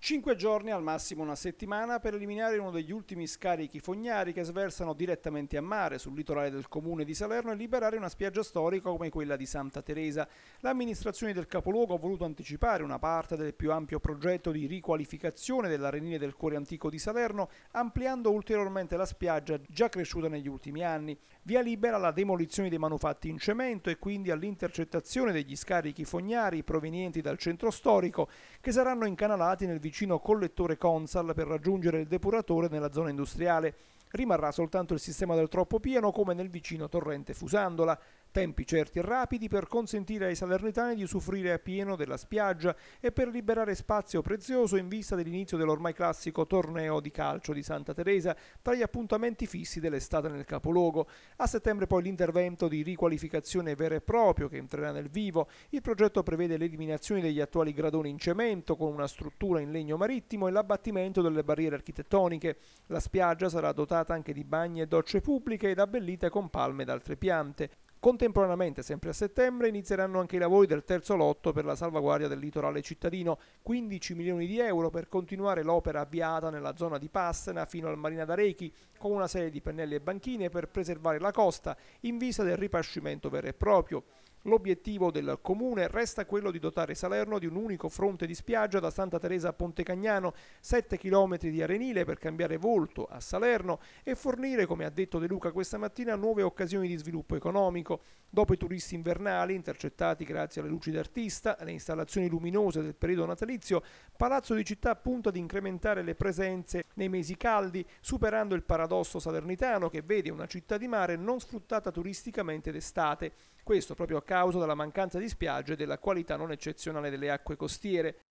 Cinque giorni, al massimo una settimana, per eliminare uno degli ultimi scarichi fognari che sversano direttamente a mare sul litorale del comune di Salerno e liberare una spiaggia storica come quella di Santa Teresa. L'amministrazione del capoluogo ha voluto anticipare una parte del più ampio progetto di riqualificazione dell'arenile del cuore antico di Salerno, ampliando ulteriormente la spiaggia già cresciuta negli ultimi anni. Via libera alla demolizione dei manufatti in cemento e quindi all'intercettazione degli scarichi fognari provenienti dal centro storico che saranno incanalati nel vicino collettore Consal per raggiungere il depuratore nella zona industriale. Rimarrà soltanto il sistema del troppo pieno come nel vicino torrente Fusandola tempi certi e rapidi per consentire ai salernitani di usufruire appieno della spiaggia e per liberare spazio prezioso in vista dell'inizio dell'ormai classico torneo di calcio di Santa Teresa tra gli appuntamenti fissi dell'estate nel capoluogo. A settembre poi l'intervento di riqualificazione vero e proprio che entrerà nel vivo. Il progetto prevede l'eliminazione degli attuali gradoni in cemento con una struttura in legno marittimo e l'abbattimento delle barriere architettoniche. La spiaggia sarà dotata anche di bagni e docce pubbliche ed abbellite con palme ed altre piante. Contemporaneamente, sempre a settembre, inizieranno anche i lavori del terzo lotto per la salvaguardia del litorale cittadino, 15 milioni di euro per continuare l'opera avviata nella zona di Passena fino al Marina d'Arechi, con una serie di pennelli e banchine per preservare la costa in vista del ripascimento vero e proprio. L'obiettivo del comune resta quello di dotare Salerno di un unico fronte di spiaggia da Santa Teresa a Ponte Cagnano, 7 km di arenile per cambiare volto a Salerno e fornire, come ha detto De Luca questa mattina, nuove occasioni di sviluppo economico. Dopo i turisti invernali, intercettati grazie alle luci d'artista, alle installazioni luminose del periodo natalizio, Palazzo di Città punta ad incrementare le presenze nei mesi caldi, superando il paradosso salernitano che vede una città di mare non sfruttata turisticamente d'estate questo proprio a causa della mancanza di spiagge e della qualità non eccezionale delle acque costiere,